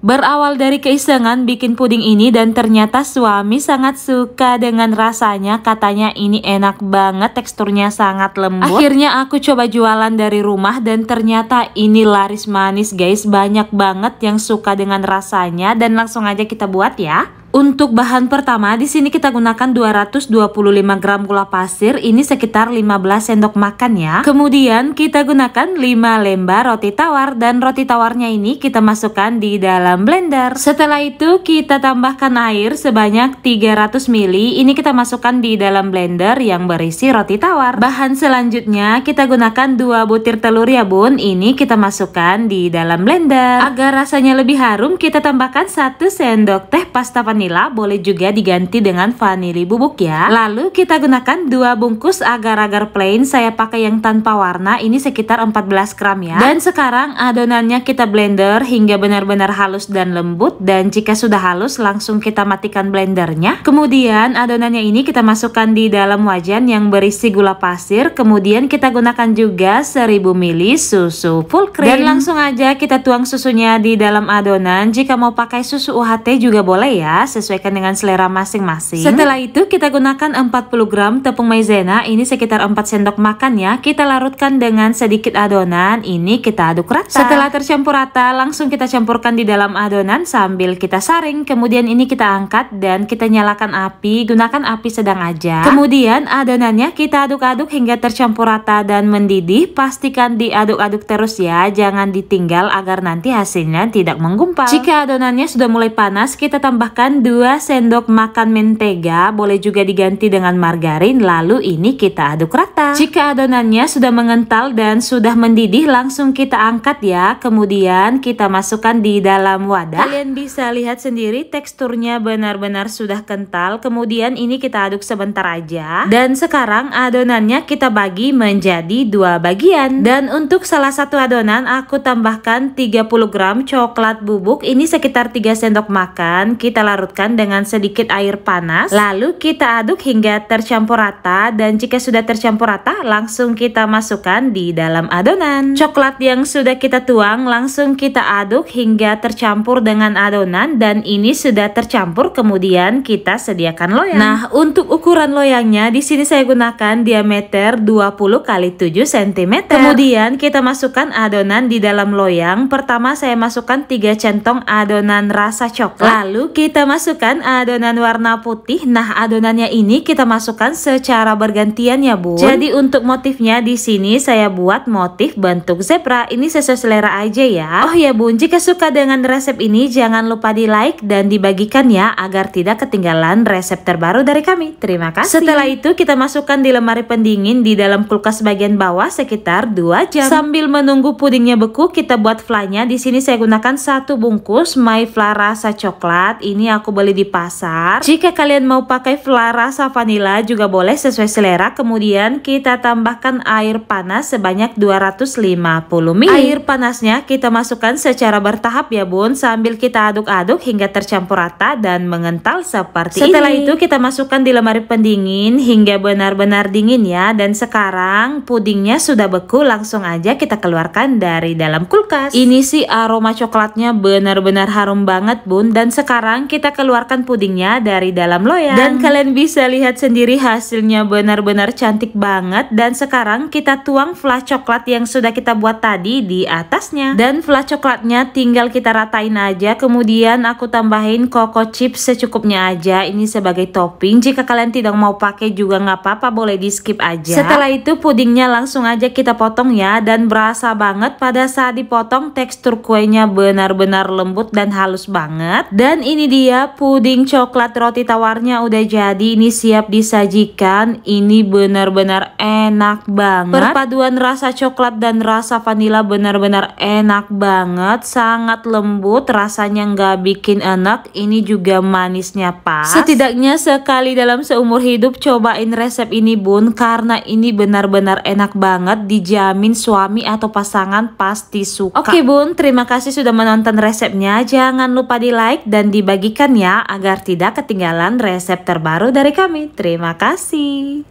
Berawal dari keisengan bikin puding ini dan ternyata suami sangat suka dengan rasanya katanya ini enak banget teksturnya sangat lembut Akhirnya aku coba jualan dari rumah dan ternyata ini laris manis guys banyak banget yang suka dengan rasanya dan langsung aja kita buat ya untuk bahan pertama, di sini kita gunakan 225 gram gula pasir, ini sekitar 15 sendok makan ya. Kemudian kita gunakan 5 lembar roti tawar dan roti tawarnya ini kita masukkan di dalam blender. Setelah itu kita tambahkan air sebanyak 300 ml, ini kita masukkan di dalam blender yang berisi roti tawar. Bahan selanjutnya kita gunakan 2 butir telur ya bun, ini kita masukkan di dalam blender. Agar rasanya lebih harum, kita tambahkan 1 sendok teh pasta panjang vanila boleh juga diganti dengan vanili bubuk ya. Lalu kita gunakan dua bungkus agar-agar plain. Saya pakai yang tanpa warna. Ini sekitar 14 gram ya. Dan sekarang adonannya kita blender hingga benar-benar halus dan lembut. Dan jika sudah halus langsung kita matikan blendernya. Kemudian adonannya ini kita masukkan di dalam wajan yang berisi gula pasir. Kemudian kita gunakan juga 1000 ml susu full cream. Dan langsung aja kita tuang susunya di dalam adonan. Jika mau pakai susu UHT juga boleh ya sesuaikan dengan selera masing-masing. Setelah itu kita gunakan 40 gram tepung maizena, ini sekitar 4 sendok makan ya. Kita larutkan dengan sedikit adonan, ini kita aduk rata. Setelah tercampur rata, langsung kita campurkan di dalam adonan sambil kita saring. Kemudian ini kita angkat dan kita nyalakan api, gunakan api sedang aja. Kemudian adonannya kita aduk-aduk hingga tercampur rata dan mendidih. Pastikan diaduk-aduk terus ya, jangan ditinggal agar nanti hasilnya tidak menggumpal. Jika adonannya sudah mulai panas, kita tambahkan 2 sendok makan mentega, boleh juga diganti dengan margarin, lalu ini kita aduk rata. Jika adonannya sudah mengental dan sudah mendidih, langsung kita angkat ya. Kemudian kita masukkan di dalam wadah. Kalian bisa lihat sendiri teksturnya benar-benar sudah kental. Kemudian ini kita aduk sebentar aja. Dan sekarang adonannya kita bagi menjadi dua bagian. Dan untuk salah satu adonan, aku tambahkan 30 gram coklat bubuk. Ini sekitar 3 sendok makan. Kita larut larutkan dengan sedikit air panas. Lalu kita aduk hingga tercampur rata dan jika sudah tercampur rata langsung kita masukkan di dalam adonan. Coklat yang sudah kita tuang langsung kita aduk hingga tercampur dengan adonan dan ini sudah tercampur kemudian kita sediakan loyang. Nah, untuk ukuran loyangnya di sini saya gunakan diameter 20 kali 7 cm. Kemudian kita masukkan adonan di dalam loyang. Pertama saya masukkan 3 centong adonan rasa coklat. Lalu kita masukkan masukkan adonan warna putih. Nah, adonannya ini kita masukkan secara bergantian ya, Bu. Jadi untuk motifnya di sini saya buat motif bentuk zebra. Ini sesuai selera aja ya. Oh ya, Bun, jika suka dengan resep ini jangan lupa di-like dan dibagikan ya agar tidak ketinggalan resep terbaru dari kami. Terima kasih. Setelah itu kita masukkan di lemari pendingin di dalam kulkas bagian bawah sekitar 2 jam. Sambil menunggu pudingnya beku, kita buat flanya Di sini saya gunakan satu bungkus My Fla rasa coklat. Ini aku aku beli di pasar. Jika kalian mau pakai fla rasa vanila juga boleh sesuai selera. Kemudian kita tambahkan air panas sebanyak 250 ml. Air panasnya kita masukkan secara bertahap ya bun sambil kita aduk-aduk hingga tercampur rata dan mengental seperti Setelah ini. Setelah itu kita masukkan di lemari pendingin hingga benar-benar dingin ya. Dan sekarang pudingnya sudah beku langsung aja kita keluarkan dari dalam kulkas. Ini sih aroma coklatnya benar-benar harum banget bun. Dan sekarang kita keluarkan pudingnya dari dalam loyang. Dan kalian bisa lihat sendiri hasilnya benar-benar cantik banget. Dan sekarang kita tuang flah coklat yang sudah kita buat tadi di atasnya. Dan flah coklatnya tinggal kita ratain aja. Kemudian aku tambahin koko chip secukupnya aja. Ini sebagai topping. Jika kalian tidak mau pakai juga nggak apa-apa boleh di skip aja. Setelah itu pudingnya langsung aja kita potong ya. Dan berasa banget pada saat dipotong tekstur kuenya benar-benar lembut dan halus banget. Dan ini dia puding coklat roti tawarnya udah jadi Ini siap disajikan Ini benar-benar enak banget Perpaduan rasa coklat dan rasa vanila benar-benar enak banget Sangat lembut Rasanya nggak bikin enak Ini juga manisnya pas Setidaknya sekali dalam seumur hidup Cobain resep ini bun Karena ini benar-benar enak banget Dijamin suami atau pasangan pasti suka Oke bun terima kasih sudah menonton resepnya Jangan lupa di like dan dibagikan ya agar tidak ketinggalan resep terbaru dari kami. Terima kasih.